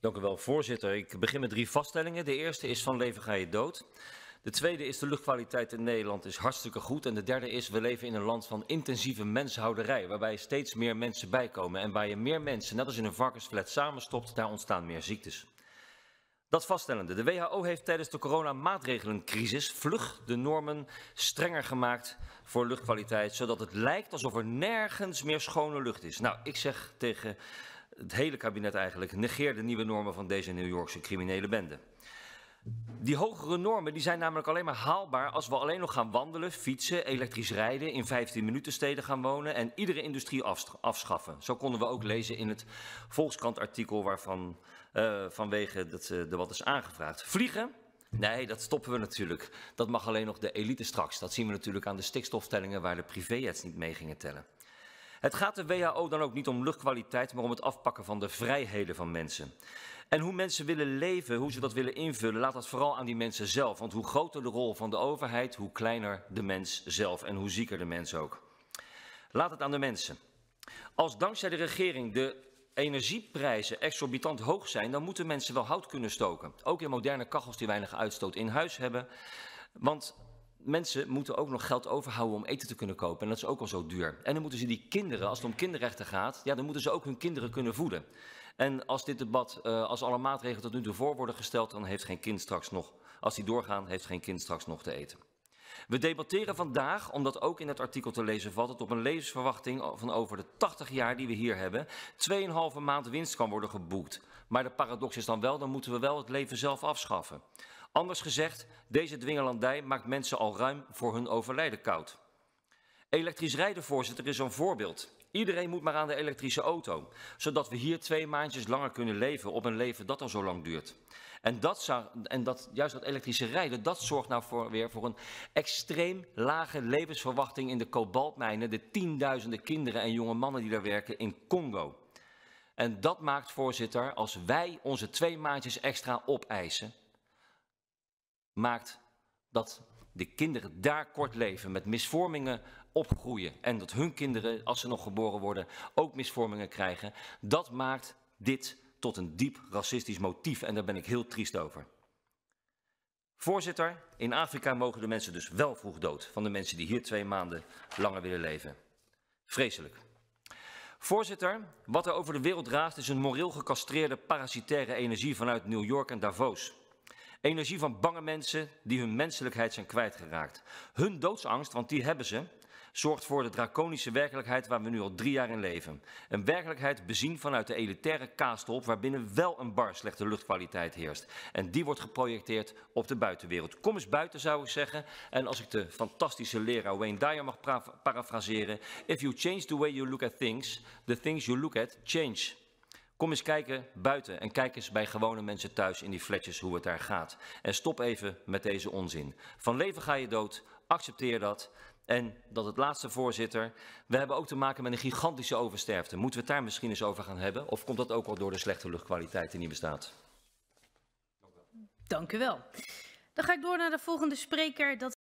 Dank u wel, voorzitter. Ik begin met drie vaststellingen. De eerste is van leven ga je dood. De tweede is de luchtkwaliteit in Nederland is hartstikke goed. En de derde is we leven in een land van intensieve menshouderij. Waarbij steeds meer mensen bijkomen. En waar je meer mensen, net als in een varkensflat, samenstopt, daar ontstaan meer ziektes. Dat vaststellende. De WHO heeft tijdens de coronamaatregelencrisis vlug de normen strenger gemaakt voor luchtkwaliteit. Zodat het lijkt alsof er nergens meer schone lucht is. Nou, ik zeg tegen het hele kabinet eigenlijk negeerde nieuwe normen van deze New Yorkse criminele bende. Die hogere normen die zijn namelijk alleen maar haalbaar als we alleen nog gaan wandelen, fietsen, elektrisch rijden, in 15 minuten steden gaan wonen en iedere industrie afschaffen. Zo konden we ook lezen in het Volkskrant-artikel waarvan uh, vanwege dat uh, eh, wat is aangevraagd. Vliegen, Nee, dat stoppen we natuurlijk. Dat mag alleen nog de elite straks. Dat zien we natuurlijk aan de stikstofstellingen waar de privéjets niet mee gingen tellen. Het gaat de WHO dan ook niet om luchtkwaliteit, maar om het afpakken van de vrijheden van mensen. En hoe mensen willen leven, hoe ze dat willen invullen, laat dat vooral aan die mensen zelf. Want hoe groter de rol van de overheid, hoe kleiner de mens zelf en hoe zieker de mens ook. Laat het aan de mensen. Als dankzij de regering de energieprijzen exorbitant hoog zijn, dan moeten mensen wel hout kunnen stoken. Ook in moderne kachels die weinig uitstoot in huis hebben. Want mensen moeten ook nog geld overhouden om eten te kunnen kopen. En dat is ook al zo duur. En dan moeten ze die kinderen, als het om kinderrechten gaat, ja, dan moeten ze ook hun kinderen kunnen voeden. En als dit debat, eh, als alle maatregelen tot nu toe voor worden gesteld, dan heeft geen kind straks nog, als die doorgaan, heeft geen kind straks nog te eten. We debatteren vandaag, omdat ook in het artikel te lezen valt, dat op een levensverwachting van over de 80 jaar die we hier hebben, 2,5 maand winst kan worden geboekt. Maar de paradox is dan wel, dan moeten we wel het leven zelf afschaffen. Anders gezegd, deze dwingelandij maakt mensen al ruim voor hun overlijden koud. Elektrisch rijden, voorzitter, is een voorbeeld. Iedereen moet maar aan de elektrische auto, zodat we hier twee maandjes langer kunnen leven op een leven dat al zo lang duurt. En, dat zou, en dat, juist dat elektrische rijden, dat zorgt nou voor, weer voor een extreem lage levensverwachting in de kobaltmijnen, de tienduizenden kinderen en jonge mannen die daar werken in Congo. En dat maakt, voorzitter, als wij onze twee maandjes extra opeisen, maakt dat de kinderen daar kort leven, met misvormingen opgroeien. En dat hun kinderen, als ze nog geboren worden, ook misvormingen krijgen. Dat maakt dit tot een diep racistisch motief. En daar ben ik heel triest over. Voorzitter, in Afrika mogen de mensen dus wel vroeg dood van de mensen die hier twee maanden langer willen leven. Vreselijk. Voorzitter, wat er over de wereld raast is een moreel gecastreerde parasitaire energie vanuit New York en Davos. Energie van bange mensen die hun menselijkheid zijn kwijtgeraakt. Hun doodsangst, want die hebben ze, zorgt voor de draconische werkelijkheid waar we nu al drie jaar in leven. Een werkelijkheid bezien vanuit de elitaire kaastolp waarbinnen wel een bar slechte luchtkwaliteit heerst. En die wordt geprojecteerd op de buitenwereld. Kom eens buiten zou ik zeggen. En als ik de fantastische leraar Wayne Dyer mag parafraseren. If you change the way you look at things, the things you look at change. Kom eens kijken buiten en kijk eens bij gewone mensen thuis in die flatjes hoe het daar gaat. En stop even met deze onzin. Van leven ga je dood, accepteer dat. En dat het laatste, voorzitter. We hebben ook te maken met een gigantische oversterfte. Moeten we het daar misschien eens over gaan hebben? Of komt dat ook al door de slechte luchtkwaliteit die bestaat? Dank u wel. Dan ga ik door naar de volgende spreker. Dat